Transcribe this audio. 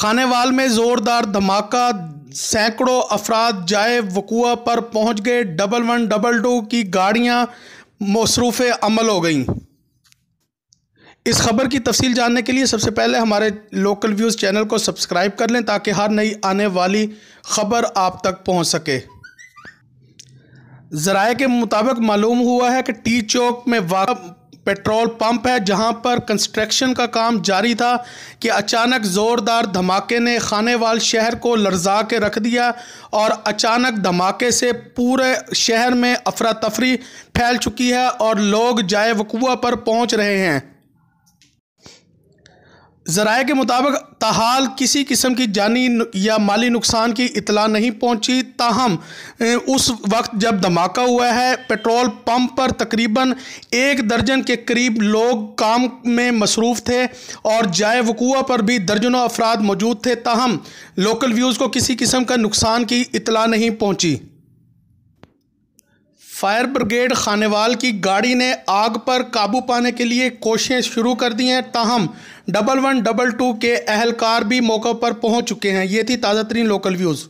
खानेवाल में ज़ोरदार धमाका सैकड़ों अफराद जाए वकूआ पर पहुंच गए डबल वन डबल टू की गाड़ियां मसरूफ़ अमल हो गईं इस खबर की तफसील जानने के लिए सबसे पहले हमारे लोकल व्यूज़ चैनल को सब्सक्राइब कर लें ताकि हर नई आने वाली खबर आप तक पहुंच सके ज़राए के मुताबिक मालूम हुआ है कि टी चौक में वाक़ पेट्रोल पंप है जहां पर कंस्ट्रक्शन का काम जारी था कि अचानक ज़ोरदार धमाके ने खाने वाल शहर को लर्जा के रख दिया और अचानक धमाके से पूरे शहर में अफरा तफरी फैल चुकी है और लोग जाए वकूआ पर पहुंच रहे हैं जराए के मुताबिक तहाल किसी किस्म की जानी या माली नुकसान की इतला नहीं पहुंची ताहम उस वक्त जब धमाका हुआ है पेट्रोल पंप पर तकरीबन एक दर्जन के करीब लोग काम में मसरूफ़ थे और जाए वकूआ पर भी दर्जनों अफराद मौजूद थे ताहम लोकल व्यूज़ को किसी किस्म का नुकसान की इतला नहीं पहुंची फायर ब्रिगेड खानेवाल की गाड़ी ने आग पर काबू पाने के लिए कोशिशें शुरू कर दी हैं ताहम डबल वन डबल टू के अहलकार भी मौके पर पहुंच चुके हैं ये थी ताज़ा तरीन लोकल व्यूज़